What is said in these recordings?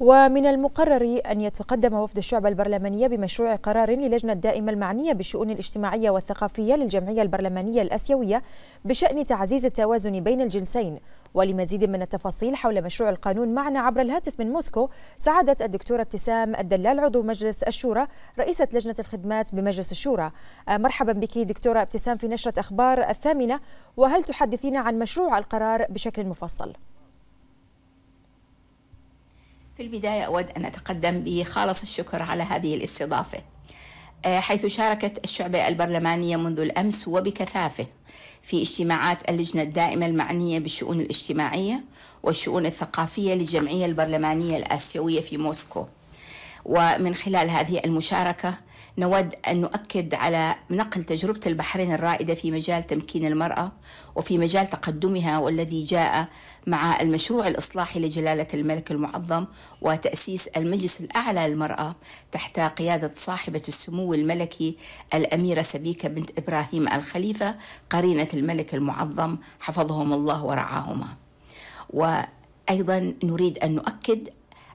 ومن المقرر أن يتقدم وفد الشعبة البرلمانية بمشروع قرار للجنة الدائمة المعنية بالشؤون الاجتماعية والثقافية للجمعية البرلمانية الأسيوية بشأن تعزيز التوازن بين الجنسين ولمزيد من التفاصيل حول مشروع القانون معنا عبر الهاتف من موسكو سعادة الدكتورة ابتسام الدلال عضو مجلس الشورى رئيسة لجنة الخدمات بمجلس الشورى آه، مرحبا بك دكتورة ابتسام في نشرة أخبار الثامنة وهل تحدثين عن مشروع القرار بشكل مفصل؟ في البداية أود أن أتقدم بخالص الشكر على هذه الاستضافة آه، حيث شاركت الشعبة البرلمانية منذ الأمس وبكثافة في اجتماعات اللجنة الدائمة المعنية بالشؤون الاجتماعية والشؤون الثقافية للجمعية البرلمانية الآسيوية في موسكو ومن خلال هذه المشاركة نود أن نؤكد على نقل تجربة البحرين الرائدة في مجال تمكين المرأة وفي مجال تقدمها والذي جاء مع المشروع الإصلاحي لجلالة الملك المعظم وتأسيس المجلس الأعلى للمرأة تحت قيادة صاحبة السمو الملكي الأميرة سبيكة بنت إبراهيم الخليفة قرينة الملك المعظم حفظهم الله ورعاهما وأيضا نريد أن نؤكد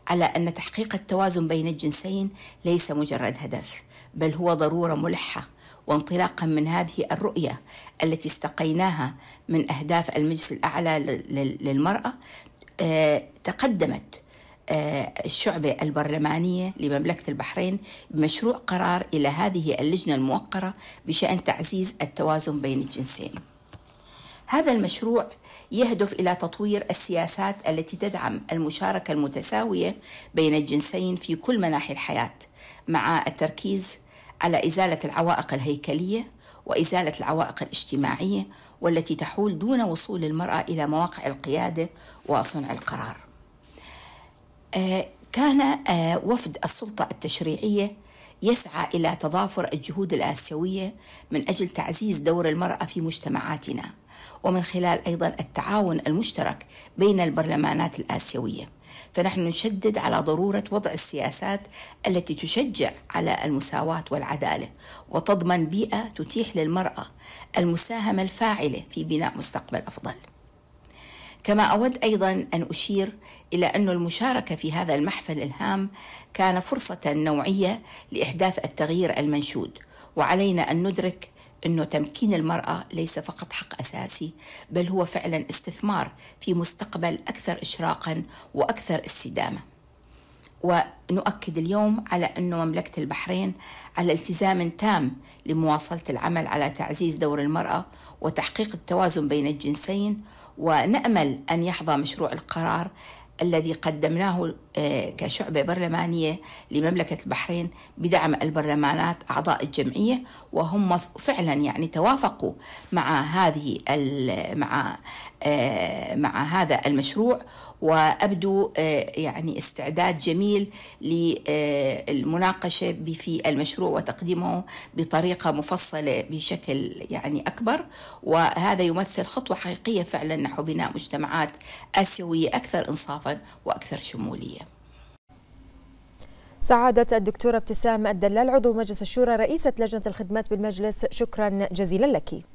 على أن تحقيق التوازن بين الجنسين ليس مجرد هدف بل هو ضروره ملحه وانطلاقا من هذه الرؤيه التي استقيناها من اهداف المجلس الاعلى للمراه آه، تقدمت آه، الشعبة البرلمانية لمملكة البحرين بمشروع قرار إلى هذه اللجنة الموقرة بشأن تعزيز التوازن بين الجنسين. هذا المشروع يهدف إلى تطوير السياسات التي تدعم المشاركة المتساوية بين الجنسين في كل مناحي الحياة مع التركيز على إزالة العوائق الهيكلية وإزالة العوائق الاجتماعية والتي تحول دون وصول المرأة إلى مواقع القيادة وصنع القرار. آه، كان آه، وفد السلطة التشريعية يسعى إلى تضافر الجهود الآسيوية من أجل تعزيز دور المرأة في مجتمعاتنا ومن خلال أيضا التعاون المشترك بين البرلمانات الآسيوية. فنحن نشدد على ضروره وضع السياسات التي تشجع على المساواه والعداله وتضمن بيئه تتيح للمراه المساهمه الفاعله في بناء مستقبل افضل. كما اود ايضا ان اشير الى ان المشاركه في هذا المحفل الهام كان فرصه نوعيه لاحداث التغيير المنشود وعلينا ان ندرك أنه تمكين المرأة ليس فقط حق أساسي بل هو فعلا استثمار في مستقبل أكثر إشراقا وأكثر استدامة ونؤكد اليوم على أن مملكة البحرين على التزام تام لمواصلة العمل على تعزيز دور المرأة وتحقيق التوازن بين الجنسين ونأمل أن يحظى مشروع القرار الذي قدمناه آه، كشعبة برلمانية لمملكة البحرين بدعم البرلمانات أعضاء الجمعية وهم فعلا يعني توافقوا مع هذه مع آه، مع هذا المشروع وابدو آه، يعني استعداد جميل للمناقشه في المشروع وتقديمه بطريقه مفصله بشكل يعني اكبر وهذا يمثل خطوه حقيقيه فعلا نحو بناء مجتمعات اسيويه اكثر انصافا واكثر شموليه. سعادة الدكتورة ابتسام الدلال عضو مجلس الشورى رئيسة لجنة الخدمات بالمجلس شكرا جزيلا لك